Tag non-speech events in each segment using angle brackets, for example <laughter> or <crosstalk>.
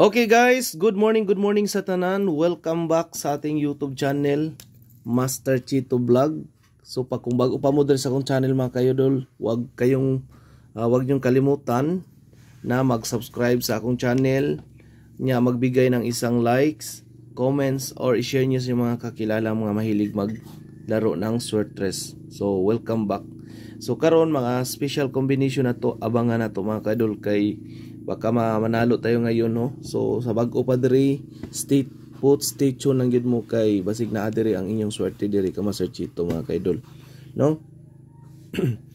Okay guys, good morning, good morning sa tanan. Welcome back sa ating YouTube channel, Master Chito Vlog. So pag kung bago pa mo sa akong channel mga kayo dol, wag kayong uh, ah, wag niyong kalimutan na mag-subscribe sa akong channel, niya magbigay ng isang likes, comments or i-share niyo sa mga kakilala mga mahilig maglaro ng Swertres. So welcome back. So karon mga special combination na to, abangan na to mga kadol kay baka manalo tayo ngayon no so sa bago pa diri state put statue tuned gid mo kay basig na diri ang inyong swerte diri kama Sir mga kaidol no <clears throat>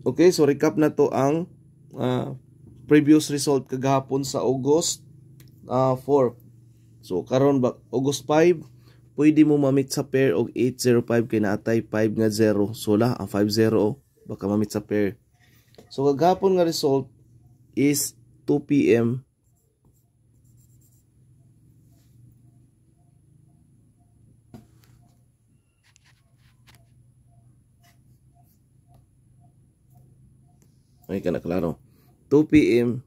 Okay so recap na to ang uh, previous result kagahapon sa August uh, ah, 4 so karon ba August 5 pwede mo mamit sa pair og 805 kay naatay 5 nga 0 so la ang 50 baka mamit sa pair So kagahapon nga result is 2 PM Ay ka na klaro. 2 p.m.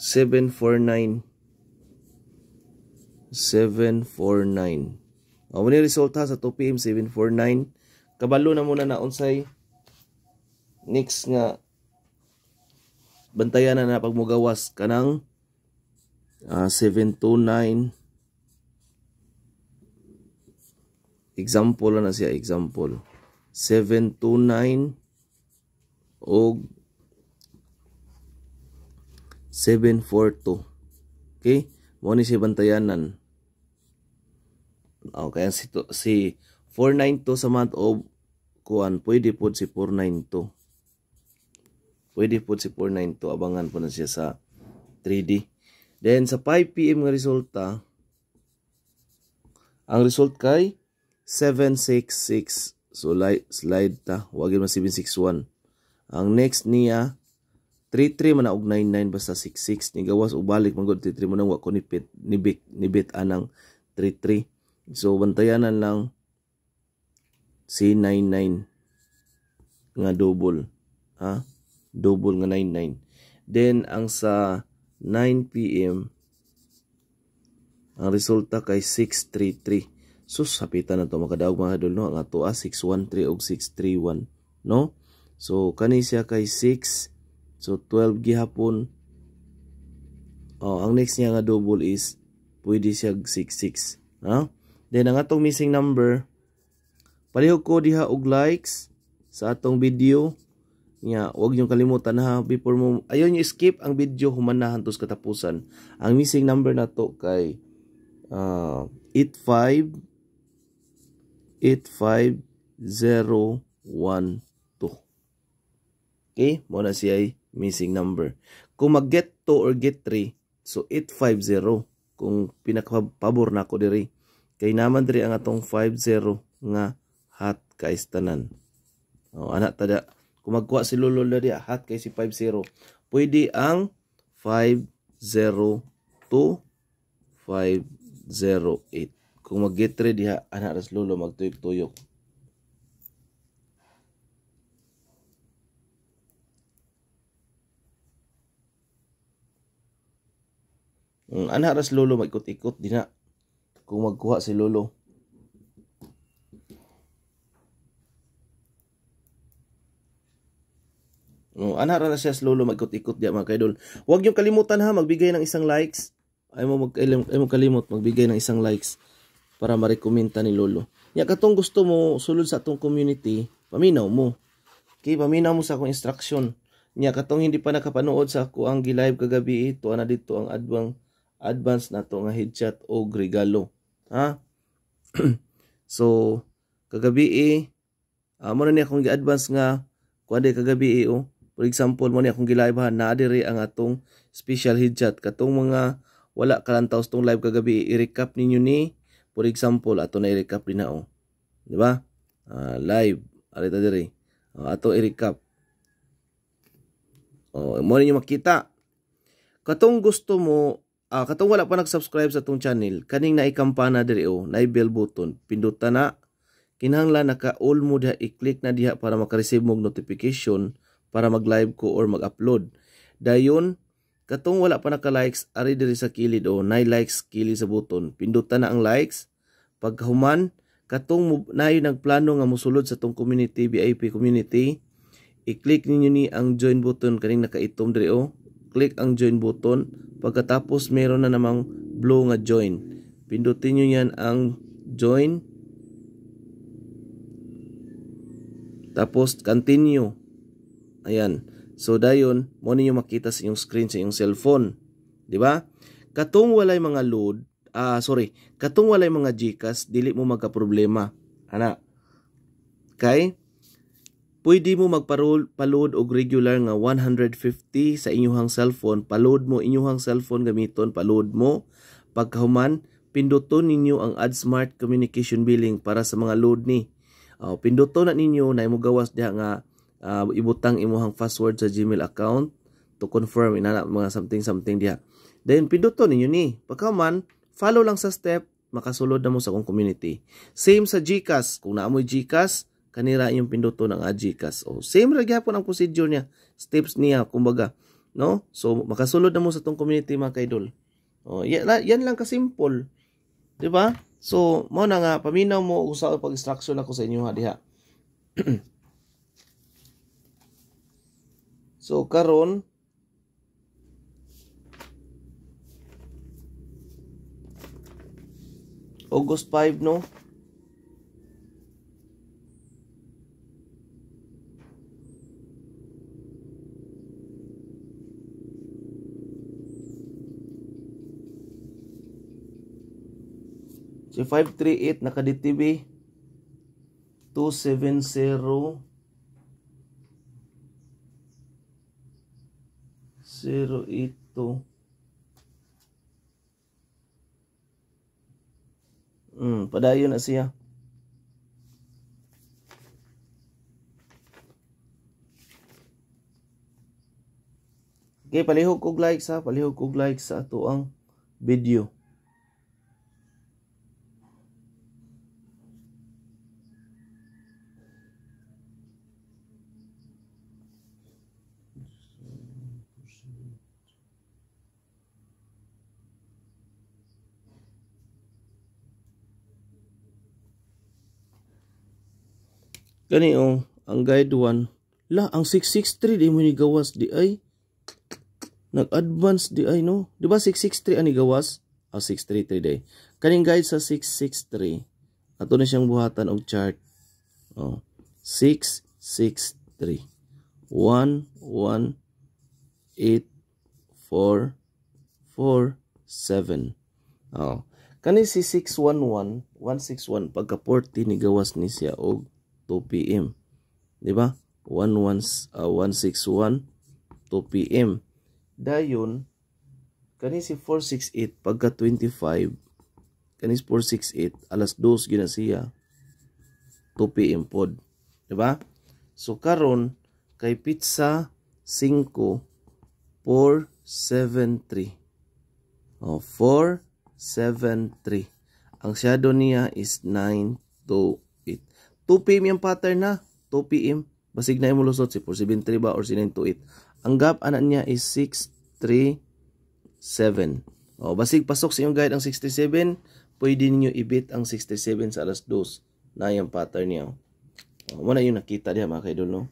Seven four nine. Seven four nine. O, oh, muna resulta sa 2pm, 749. Kabalo na muna na unsay next nga bantayan na na pagmugawas ka ng uh, ah, 729 example na siya example 729 og 742 okay mo ni siya bantayanan Okay, kaya si, to, si 492 sa month of kuan pwede po si 492. Pwede po si 492 abangan po na siya sa 3D. Then sa 5 PM nga resulta ang result kay 766. So slide, slide ta wagin man 761. Ang next niya 33 man og 99 basta 66 ni gawas ubalik balik man gud 33 man wa ko nipit nibit nibit anang 33 So, bantayanan lang C99 nga double. Ha? Double nga 99. Then, ang sa 9pm, ang resulta kay 633. So, sapitan na ito makadaog mga hadol, no? Ang ato, ah, 613 o 631, no? So, kani kay 6, so 12 gihapon. Oh, ang next niya nga double is, pwede siya 66, ha? Huh? Then ang atong missing number palihog ko diha og likes sa atong video nya wag niyo kalimutan ha before mo ayon niyo skip ang video human na hantos katapusan. Ang missing number nato kay uh, 85 85012. Okay? Mo na siya missing number. Kung mag-get 2 or get 3, so 850 kung pinakapabor na ako diri. Kay naman diri ang atong 50 0 nga hat kaistanan. O, anak tada, kung magkuha si Lolo diri hat kay si 50, pwede ang 502 508. Kung mag ready diha, anak ras Lolo magtuyok-tuyok. Ang hmm, anak ras lolo maikot-ikot din na kung magkuha si Lolo. No, oh, ana na siya si Lolo magikot-ikot diya mga kaidol. Huwag niyo kalimutan ha magbigay ng isang likes. Ay mo mag ay mo kalimot magbigay ng isang likes para marekomenda ni Lolo. Ya katong gusto mo sulod sa atong community, paminaw mo. Okay, paminaw mo sa akong instruction. Ya, katong hindi pa nakapanood sa ako ang gi-live kagabi, tuwa na dito ang advance advance na to nga headshot o regalo. Ha? <clears throat> so, kagabi eh, uh, ah, na ni akong gi-advance nga, kung di kagabi eh, oh. For example, mo ni akong gilaibahan na adire ang atong special headshot. Katong mga wala kalantaw sa live kagabi, eh, i-recap ninyo ni, for example, ato na i-recap din na, oh. ba Uh, live, arita dire. Uh, ah, ato i-recap. Oh, mo ninyo makita. Katong gusto mo Uh, katong wala pa nag-subscribe sa tong channel, kaning oh, na ikampana diri o, na bell button, pindutan na, kinahanglan naka all mo diha, i-click na diha para makareceive mong notification para mag-live ko or mag-upload. Dayon, katong wala pa naka-likes, ari diri sa kilid o, oh, na likes kilid sa button, pindutan na ang likes, pagkahuman, katong nayo nagplano nga musulod sa tong community, VIP community, i-click ninyo ni ang join button kaning nakaitom diri o, oh click ang join button. Pagkatapos meron na namang blue nga join. Pindutin nyo yan ang join. Tapos continue. Ayan. So dayon, mo ninyo makita sa inyong screen sa inyong cellphone. Di ba? Katong walay mga load, ah sorry, katong walay mga GCash, dili mo magka problema. Ana. Kay Pwede mo magpa-load og regular nga 150 sa inyuhang cellphone. pa-load mo inyuhang cellphone gamiton, pa-load mo. Pagkahuman, pinduton ninyo ang AdSmart Communication Billing para sa mga load ni. Uh, pinduton na ninyo na imo gawas diha nga uh, ibutang imong password sa Gmail account to confirm inana mga something something diha. Then pinduton ninyo ni. Pagkahuman, follow lang sa step makasulod na mo sa akong community. Same sa GCash. Kung naa naamoy GCash, kanira yung pinduto ng ah, Gcash. O oh, same ra po ng procedure niya, steps niya kumbaga, no? So makasulod na mo sa tong community mga kaidol. O oh, yan, yan lang ka simple. 'Di ba? So mo na nga paminaw mo usaw pag instruction ako sa inyo ha diha. <clears throat> so karon August 5 no So 538 naka DTB 270 082 Hmm, padayon na siya. Okay, palihog kog like sa, palihog kog like sa ato ang video. Kani o, oh, ang guide 1, la, ang 663 di mo ni gawas di ay. Nag-advance di ay no. Di ba 663 ani gawas? Ang 633 ah, di. Kaning guide sa 663. Ato na siyang buhatan og chart. Oh. 663. 1 1 8 4 4 7. Oh. Kani si 611, 161 pagka 40 ni gawas ni siya og 2 p.m. Di ba? 161 uh, 161 2 p.m. Dayon kani si 468 pagka 25 kani si 468 alas 2 gyud siya 2 p.m. pod. Di ba? So karon kay pizza 5 473. Oh, 473. Ang shadow niya is 92 2 p.m. yung pattern na. 2 p.m. Basig na yung lusot si 473 ba or si 928. Ang gap anan niya is 637. O, basig pasok sa iyong guide ang 67. Pwede ninyo ibit ang 67 sa alas 2 na yung pattern niya. O, oh. muna oh, yung nakita diya mga kaidol no.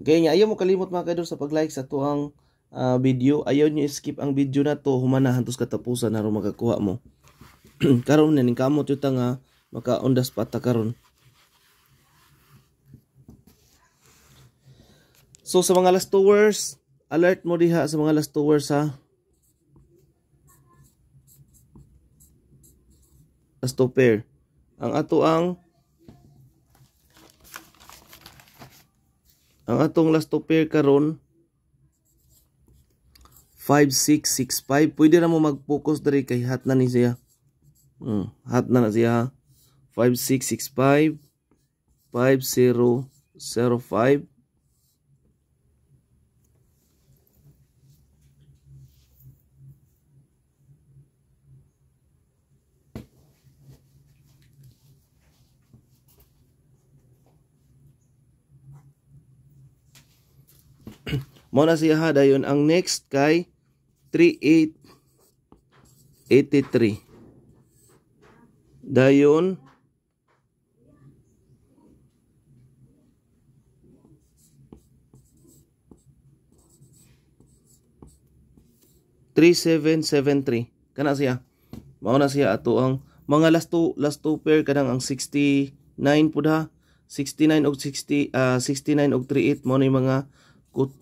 Okay, nya ayaw mo kalimot mga kaidol sa pag-like sa tuang uh, ah, video. Ayaw niyo skip ang video na to. Humanahan tos katapusan na rin mo. <clears throat> karon na ning kamot yung tanga maka on ta karon So sa mga last towers, alert mo diha sa mga last towers ha. Last two pair. Ang ato ang ang atong last two pair karon 5665. Pwede na mo mag-focus diri kay hat na ni siya. Hmm, hat na na siya ha. 5665 5005 Mo na siya ha dayon ang next kay 3883. Dayon 3773 kana siya mao na siya ato ang mga last two last two pair kanang ang 69 pud ha 69 og 60 uh, 69 og 38 mao ni mga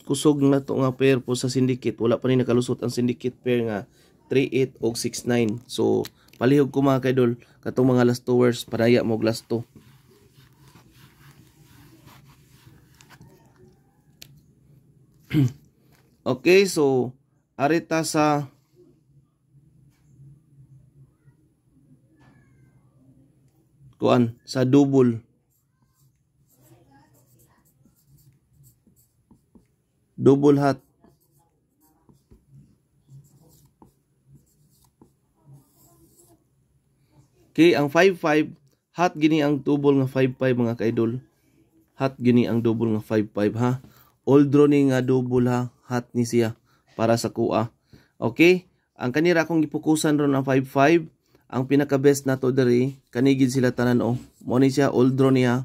kusog na to nga pair po sa syndicate wala pa ni nakalusot ang syndicate pair nga 38 og 69 so palihog ko mga kaidol katong mga last two words padaya mo last two <clears throat> okay so arita sa kuan sa dubol dubol hat Okay, ang 55 hat gini ang tubol nga 55 mga kaidol. Hat gini ang dubol nga 55 ha. All draw nga dubol ha. Hat ni siya para sa kuha. Okay? Ang kanira akong ipukusan ron ang 5.5. Ang pinaka-best na to diri, kanigid sila tanan o. Oh. Mo ni siya, old draw niya.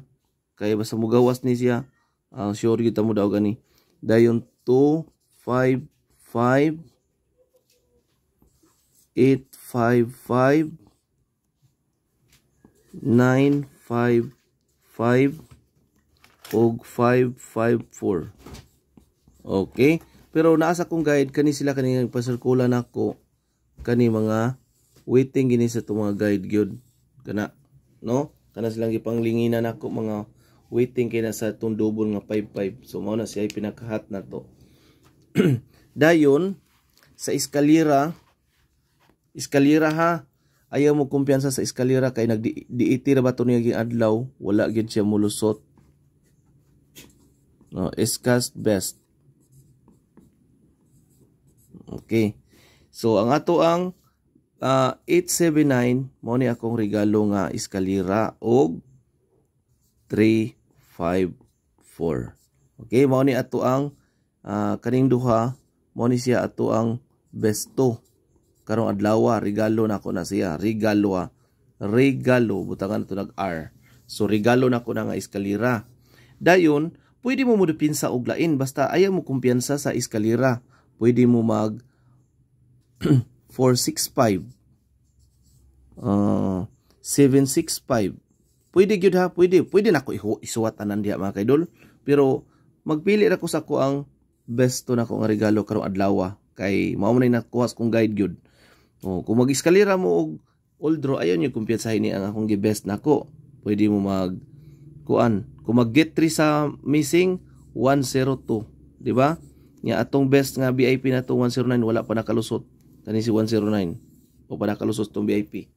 Kaya basta mo gawas ni siya. Uh, sure kita mo daw gani. Dayon 2, 5, 5, 8, 5, og 554 Okay? Pero naasa kong guide kani sila kani pasirkula nako kani mga waiting gini sa mga guide gyud kana no kana silang gipanglinginan nako mga waiting kay nasa itong double nga 55 so mao na siya pinakahat na to <clears throat> dayon sa eskalera eskalera ha ayaw mo kumpiyansa sa eskalera kay nagdiiti ra ba to niya adlaw wala gyud siya mulusot no escast best Okay. So ang ato ang uh, 879 mo akong regalo nga iskalira og 354. Okay, mao ni ato ang uh, kaning duha, mao ni siya ato ang besto karong adlaw regalo na ko na siya regalo ah. regalo butangan to nag R so regalo nako na, na nga eskalera dayon pwede mo mudupin sa uglain basta ayaw mo kumpiyansa sa eskalera pwede mo mag 465 uh, 765 pwede gyud ha pwede pwede nako isuwat anan diha mga kaidol pero magpili ra ko sa ko ang best to ko nga regalo karong adlaw ah. kay mao na nakuha kong guide gyud oh kung mag-eskalera mo og old draw ayon yung kumpiyansahin ni ang akong gibest nako pwede mo mag kuan kung mag-get 3 sa missing 102 di ba nga atong best nga VIP na to 109 wala pa nakalusot tani si 109 o pa nakalusot tong VIP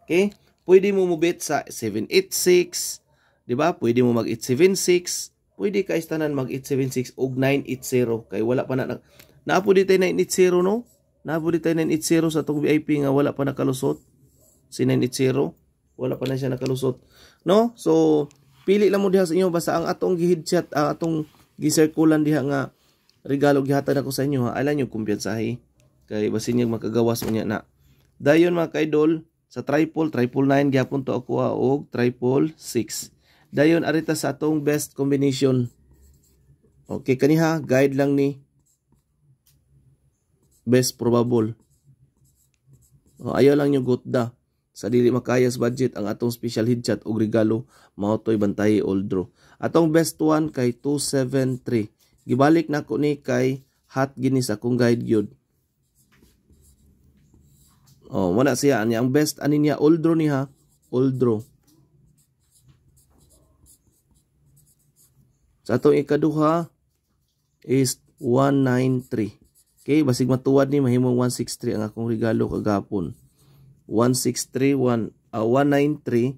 okay pwede mo mubit sa 786 di ba pwede mo mag 876 pwede ka istanan mag 876 og 980 kay wala pa na, na di tayo 980 no naapo di tayo 980 sa tong VIP nga wala pa nakalusot si 980 wala pa na siya nakalusot no so pili lang mo diha sa inyo basta ang atong gihidchat ang atong gisirkulan diha nga regalo gihatad ako sa inyo ha. Alam nyo kumpiyansahe. Kay basin yung makagawas unya na. Dayon mga kaidol, sa triple, triple 9 gyapon to ako ha, og triple 6. Dayon arita sa atong best combination. Okay kaniha, guide lang ni best probable. O, oh, ayaw lang nyo gutda. Sa dili makayas budget ang atong special headshot og regalo mautoy toy bantay old draw. Atong best one kay 273. Gibalik na ko ni kay hot ginis akong guide gyud. Oh, wala siya niya. Ang best ani niya old draw niya, old draw. Sa atong ikaduha is 193. Okay, basig matuwad ni mahimong 163 ang akong regalo kagapon. 163 1 uh, 193.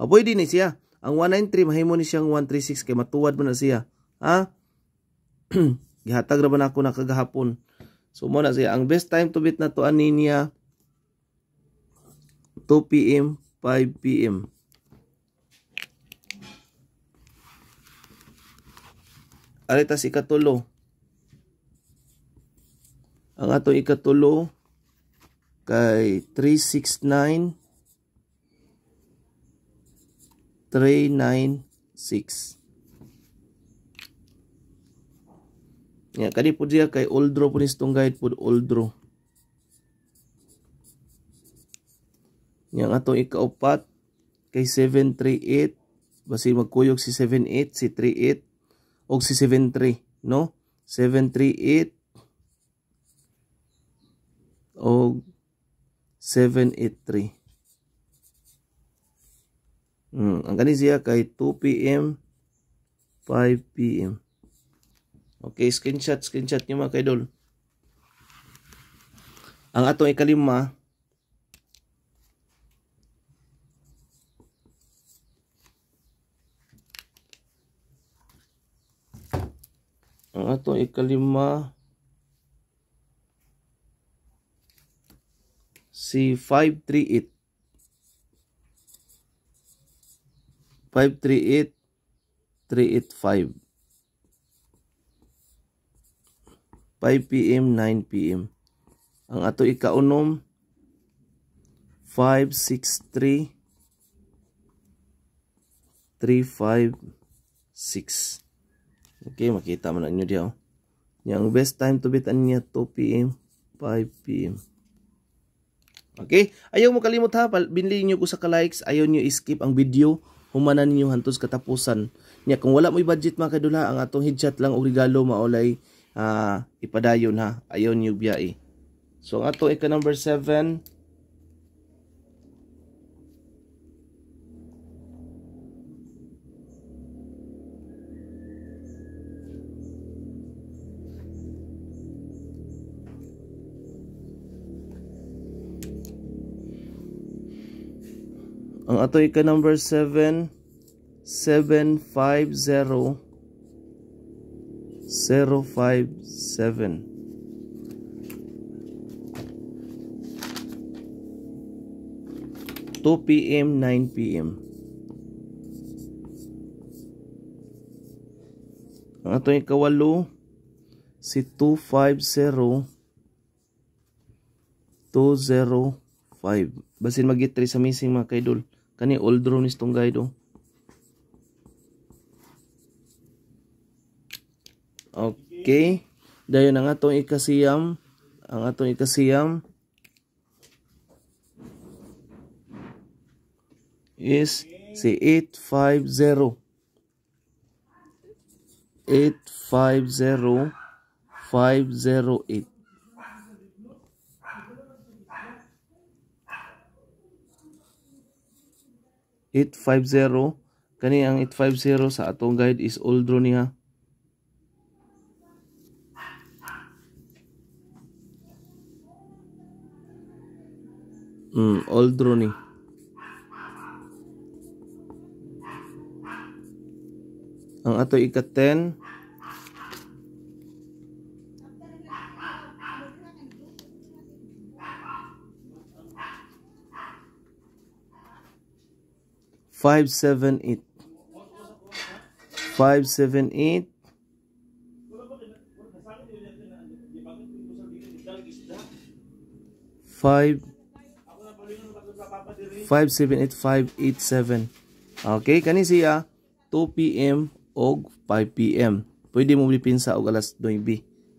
Ah, pwede ni siya. Ang 193 mahimo ni siyang 136 kay matuwad mo na siya. Ha? <clears throat> gihatag ra ba nako na kagahapon so mo na siya ang best time to bit na to ani 2 pm 5 pm Ari tas ikatulo. Ang ato ikatulo kay 369 396 Nga, kani po siya kay old draw po ni guide po, Oldro. draw. Nga, ato ikaupat kay 738, basi magkuyog si 78, si 38, og si 73, no? 738, og 783. Hmm, ang kani siya kay 2 p.m. 5 p.m. Okay, screenshot, screenshot nyo mga kaidol. Ang atong ikalima, ang atong ikalima, c 538. 538, 385. 5pm, 9pm. Ang ato ikaunom, 563-356. Okay, makita mo na nyo diyan. Oh. Yang best time to beat niya 2pm, 5pm. Okay? Ayaw mo kalimot ha, binili nyo ko sa ka-likes, ayaw nyo skip ang video, humanan ninyo hantos katapusan. Nya, kung wala mo budget mga kadula, ang atong headshot lang o regalo maulay, uh, ah, ipadayon ha ayon yung biyae eh. so ang ato ika number 7 Ang ato ika number 7 750 057 2 p.m. 9 p.m. Ang ato yung kawalo si 250 205 basin magi 3 sa missing mga kaidol kani old drone is tong guide oh Okay? Dayon ang atong ikasiyam, ang atong ikasiyam is si 850. 850 508. 850 kani ang 850 sa atong guide is old niya Mm, all drone Ang ato ika-10. Five, seven, eight. Five, seven, eight. Five, 0917-578-5887. Okay, kani siya 2 PM og 5 PM. Pwede mo bilipin sa og alas 9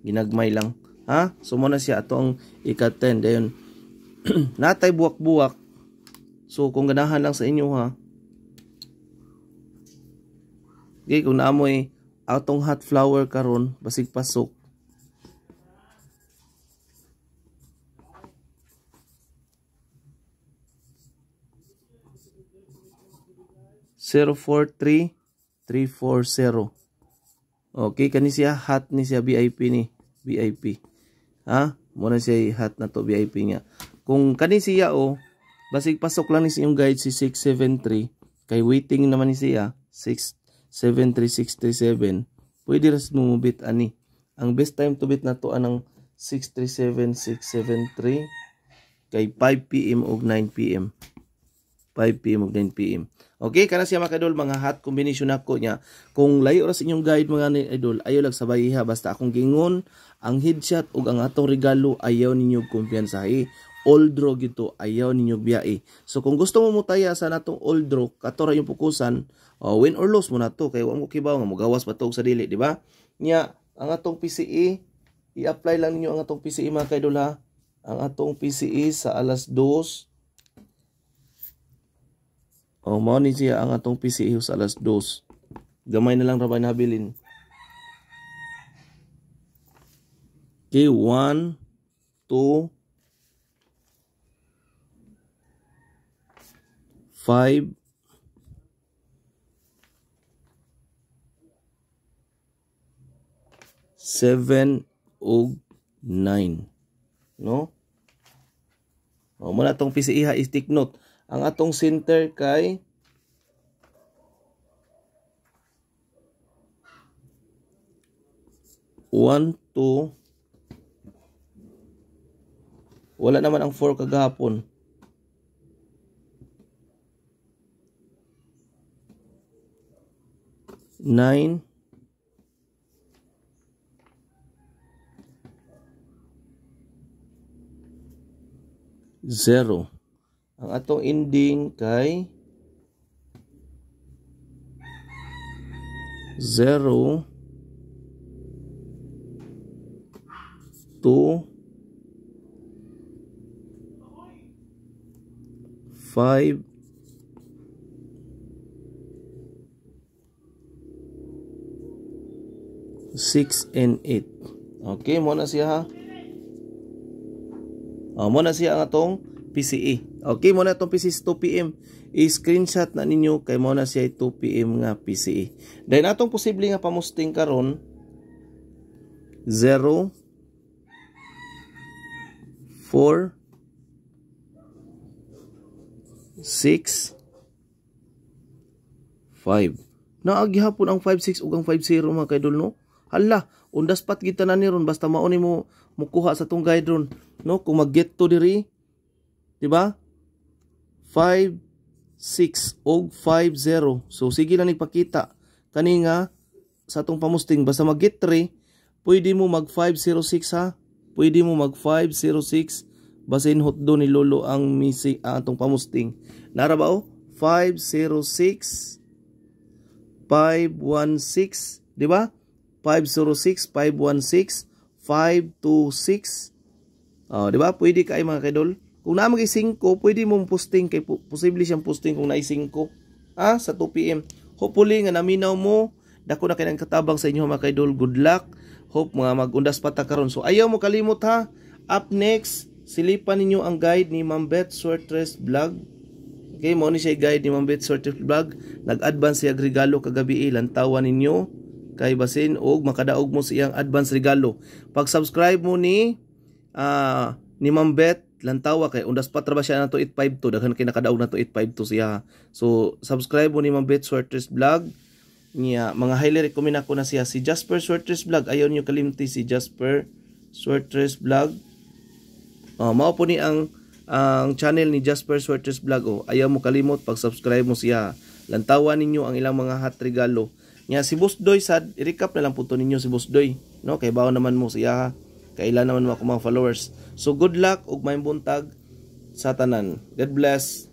ginagmay lang. Ha? So mo na siya atong ika-10 dayon. <clears throat> natay buwak-buwak. So kung ganahan lang sa inyo ha. Okay, kung naamoy atong hot flower karon basig pasok 043-340. Okay, kani siya hot ni siya VIP ni. VIP. Ha? Muna siya hot na to VIP niya. Kung kani siya o, oh, basig pasok lang ni yung guide si 673. Kay waiting naman ni siya, 673 Pwede ras mumubit ani. Ang best time to bit na to anang 637673 kay 5 p.m. o 9 p.m. 5pm o 9pm. Okay, kana siya mga idol, mga hot combination ako niya. Kung layo ra sa inyong guide mga idol, ayo lang sabay ha basta akong gingon ang headshot ug ang atong regalo ayaw ninyo kumpiyansahi. Old draw gito ayaw ninyo biyai. So kung gusto mo mutaya sa natong old draw, katora yung pukusan, uh, win or lose mo na to kay wa mo kibaw nga mogawas pa sa dili, di ba? Nya ang atong PCE i-apply lang ninyo ang atong PCE mga idol ha. Ang atong PCE sa alas 2 o oh, mao ni siya ang atong PCE sa alas 2. Gamay na lang ra ba nabilin. Okay, 1 2 5 7 og 9 no o oh, muna tong PCE ha i-stick note ang atong center kay one, two, wala naman ang 4 kagahapon. Nine, zero ang atong ending kay 0 2 5 6 and 8 okay mo na siya ha uh, mo na siya ang atong PCA. E. Okay, muna itong PCA e 2pm. I-screenshot na ninyo kay muna siya 2pm nga PCA. E. Dahil atong posible nga pamusting karon 0 4 6 5 Naagihapon ang 5-6 ug ang 5-0 mga kaidol no? Hala, undas pat kita na ni ron basta mauni mo mukuha sa tong guide ron no? Kung mag-get to diri Di ba? 5 6 og 5 0. So sige lang nagpakita kani nga sa atong pamusting basta mag get 3 pwede mo mag 506 ha. Pwede mo mag 506 basin do ni lolo ang misi ah, atong pamusting. Nara ba o? 506 516, di ba? 506, 516, 526. Oh, di ba? Pwede kayo mga kidol. Kung na magay 5, pwede mong posting kay posible siyang posting kung naay 5 ah, sa 2 PM. Hopefully nga naminaw mo dako na kay nang katabang sa inyo mga kaidol. Good luck. Hope mga magundas pata karon. So ayaw mo kalimot ha. Up next, silipan ninyo ang guide ni Ma'am Beth Sortres Vlog. Okay, mo ni siya guide ni Ma'am Beth Sorted Vlog. Nag-advance siya regalo kagabi eh. Lantawan ninyo kay basin og makadaog mo siyang advance regalo. Pag-subscribe mo ni uh, ni Ma'am Beth lantawa kay undas pa traba siya nato 852 daghan kay nakadaog nato 852 siya so subscribe mo ni mam Bet Swerters Vlog niya mga highly recommend ako na siya si Jasper Swerters Vlog ayon niyo kalimti si Jasper Swerters Vlog uh, mao po ni ang ang channel ni Jasper Swerters Vlog oh. ayaw mo kalimot pag subscribe mo siya lantawa ninyo ang ilang mga hat regalo niya si Boss Doy sad recap na lang po to ninyo si Boss Doy no kay bawo naman mo siya kailan naman mo ako mga followers So good luck ug may buntag sa tanan. God bless.